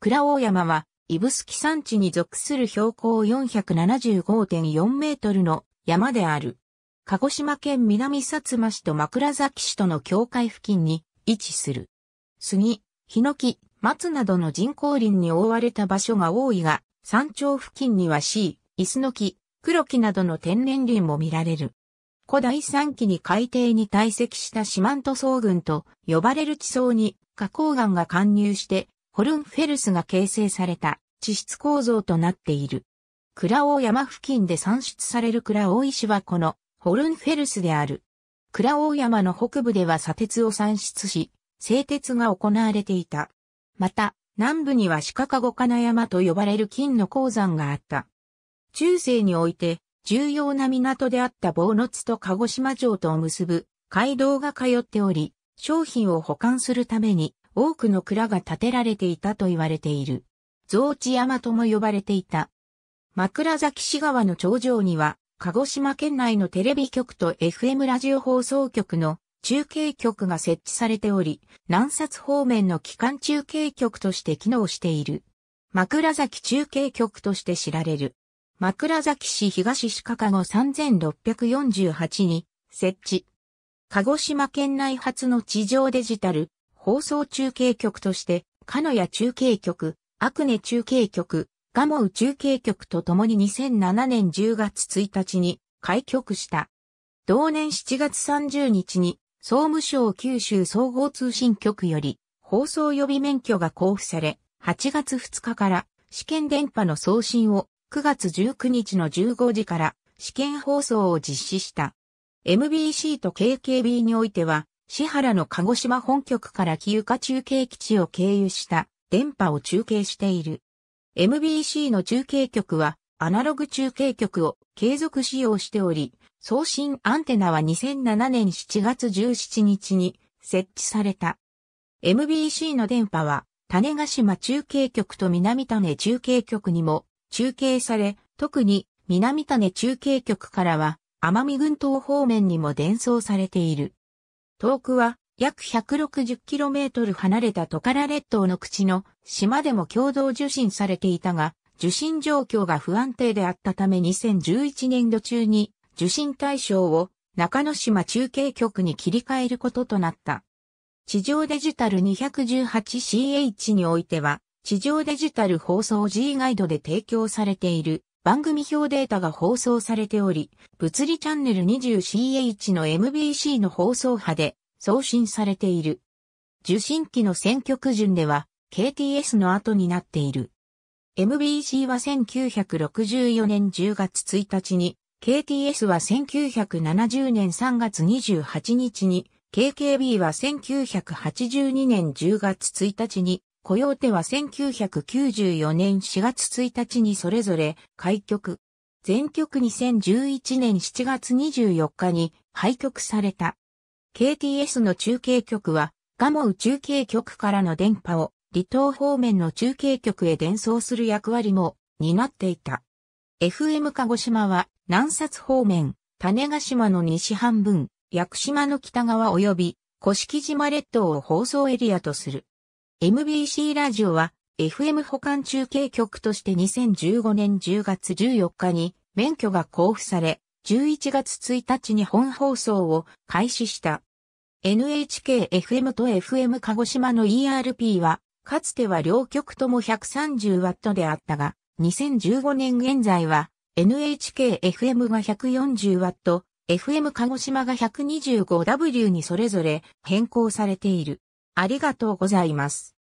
倉大山は、スキ山地に属する標高475.4メートルの山である。鹿児島県南薩摩市と枕崎市との境界付近に位置する。杉、ヒノキ、松などの人工林に覆われた場所が多いが、山頂付近にはー、イスノキ、黒木などの天然林も見られる。古代山期に海底に堆積した四万塗層群と呼ばれる地層に花崗岩が貫入してホルンフェルスが形成された地質構造となっている。クラオー山付近で産出されるクラオー石はこのホルンフェルスである。クラオー山の北部では砂鉄を産出し、製鉄が行われていた。また、南部にはシカカゴカナ山と呼ばれる金の鉱山があった。中世において重要な港であった坊津と鹿児島城とを結ぶ街道が通っており、商品を保管するために多くの蔵が建てられていたと言われている。増地山とも呼ばれていた。枕崎市川の頂上には、鹿児島県内のテレビ局と FM ラジオ放送局の中継局が設置されており、南札方面の機関中継局として機能している。枕崎中継局として知られる。枕崎市東市鹿籠3648に設置。鹿児島県内初の地上デジタル放送中継局として、カノヤ中継局、アクネ中継局、ガモウ中継局とともに2007年10月1日に開局した。同年7月30日に総務省九州総合通信局より放送予備免許が交付され、8月2日から試験電波の送信を9月19日の15時から試験放送を実施した。MBC と KKB においては市原の鹿児島本局から木床中継基地を経由した電波を中継している。MBC の中継局はアナログ中継局を継続使用しており、送信アンテナは2007年7月17日に設置された。MBC の電波は種ヶ島中継局と南種中継局にも中継され、特に南種中継局からは奄美群島方面にも伝送されている。遠くは約 160km 離れたトカラ列島の口の島でも共同受信されていたが、受信状況が不安定であったため2011年度中に受信対象を中之島中継局に切り替えることとなった。地上デジタル 218CH においては、地上デジタル放送 G ガイドで提供されている番組表データが放送されており、物理チャンネル 20CH の MBC の放送波で送信されている。受信機の選曲順では KTS の後になっている。MBC は1964年10月1日に、KTS は1970年3月28日に、KKB は1982年10月1日に雇用手は1994年4月1日にそれぞれ開局。全局2011年7月24日に廃局された。KTS の中継局は、ガモウ中継局からの電波を離島方面の中継局へ伝送する役割も担っていた。FM 鹿児島は南札方面、種ヶ島の西半分、屋久島の北側及び、甑島列島を放送エリアとする。MBC ラジオは FM 保管中継局として2015年10月14日に免許が交付され、11月1日に本放送を開始した。NHKFM と FM 鹿児島の ERP は、かつては両局とも 130W であったが、2015年現在は NHKFM が 140W、FM 鹿児島が 125W にそれぞれ変更されている。ありがとうございます。